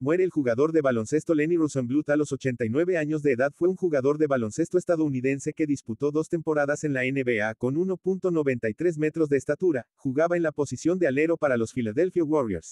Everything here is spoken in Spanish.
Muere el jugador de baloncesto Lenny Rosenbluth a los 89 años de edad. Fue un jugador de baloncesto estadounidense que disputó dos temporadas en la NBA con 1.93 metros de estatura. Jugaba en la posición de alero para los Philadelphia Warriors.